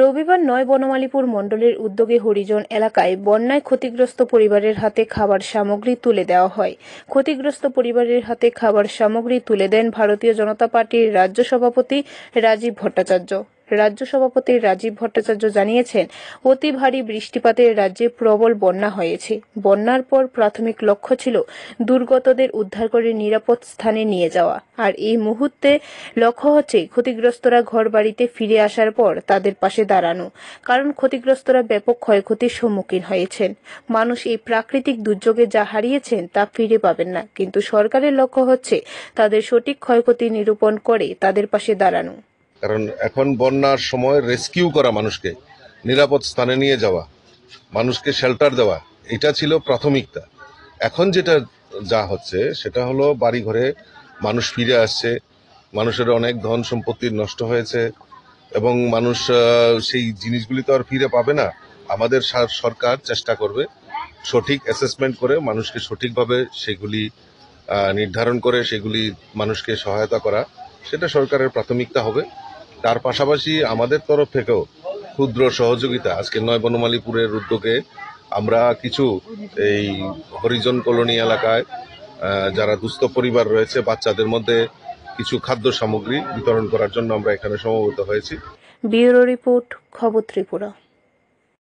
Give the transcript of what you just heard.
রবিবার নয় বনমালীপুর মণ্ডলের উদ্যোগে হরিজন এলাকায় বন্যায় ক্ষতিগ্রস্ত পরিবারের হাতে খাবার সামগ্রী তুলে দেওয়া হয় ক্ষতিগ্রস্ত পরিবারের হাতে খাবার সামগ্রী তুলে দেন ভারতীয় জনতা পার্টির রাজ্য সভাপতি রাজীব ভট্টাচার্য রাজ্য সভাপতি রাজীব ভট্টাচার্য জানিয়েছেন অতি ভারী বৃষ্টিপাতে রাজ্যে প্রবল বন্যা হয়েছে বন্যার পর প্রাথমিক লক্ষ্য ছিল দুর্গতদের উদ্ধার করে নিরাপদ স্থানে নিয়ে যাওয়া আর এই মুহূর্তে লক্ষ্য হচ্ছে ক্ষতিগ্রস্তরা ঘর বাড়িতে ফিরে আসার পর তাদের পাশে দাঁড়ানো কারণ ক্ষতিগ্রস্তরা ব্যাপক ক্ষয়ক্ষতির সম্মুখীন হয়েছেন মানুষ এই প্রাকৃতিক দুর্যোগে যা হারিয়েছেন তা ফিরে পাবেন না কিন্তু সরকারের লক্ষ্য হচ্ছে তাদের সঠিক ক্ষয়ক্ষতি নিরূপণ করে তাদের পাশে দাঁড়ানো কারণ এখন বন্যার সময় রেস্কিউ করা মানুষকে নিরাপদ স্থানে নিয়ে যাওয়া মানুষকে শেল্টার দেওয়া এটা ছিল প্রাথমিকতা এখন যেটা যা হচ্ছে সেটা হলো বাড়ি ঘরে মানুষ ফিরে আসছে মানুষের অনেক ধন সম্পত্তির নষ্ট হয়েছে এবং মানুষ সেই জিনিসগুলি তো আর ফিরে পাবে না আমাদের সরকার চেষ্টা করবে সঠিক অ্যাসেসমেন্ট করে মানুষকে সঠিকভাবে সেগুলি নির্ধারণ করে সেগুলি মানুষকে সহায়তা করা সেটা সরকারের প্রাথমিকতা হবে তার পাশাপাশি আমাদের তরফ থেকেও ক্ষুদ্র সহযোগিতা আজকে নয় বনমালীপুরের উদ্যোগে আমরা কিছু এই হরিজন কলোনি এলাকায় যারা দুস্থ পরিবার রয়েছে বাচ্চাদের মধ্যে কিছু খাদ্য সামগ্রী বিতরণ করার জন্য আমরা এখানে সমবেত হয়েছি ব্যুরো রিপোর্ট খবর ত্রিপুরা